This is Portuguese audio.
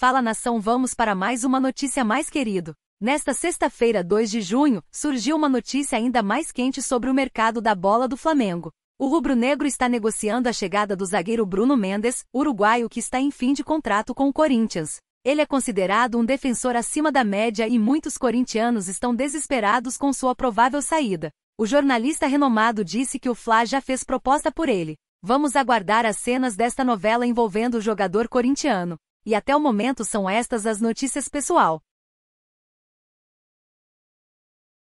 Fala nação, vamos para mais uma notícia mais querido. Nesta sexta-feira, 2 de junho, surgiu uma notícia ainda mais quente sobre o mercado da bola do Flamengo. O rubro-negro está negociando a chegada do zagueiro Bruno Mendes, uruguaio que está em fim de contrato com o Corinthians. Ele é considerado um defensor acima da média e muitos corintianos estão desesperados com sua provável saída. O jornalista renomado disse que o Fla já fez proposta por ele. Vamos aguardar as cenas desta novela envolvendo o jogador corintiano. E até o momento são estas as notícias pessoal.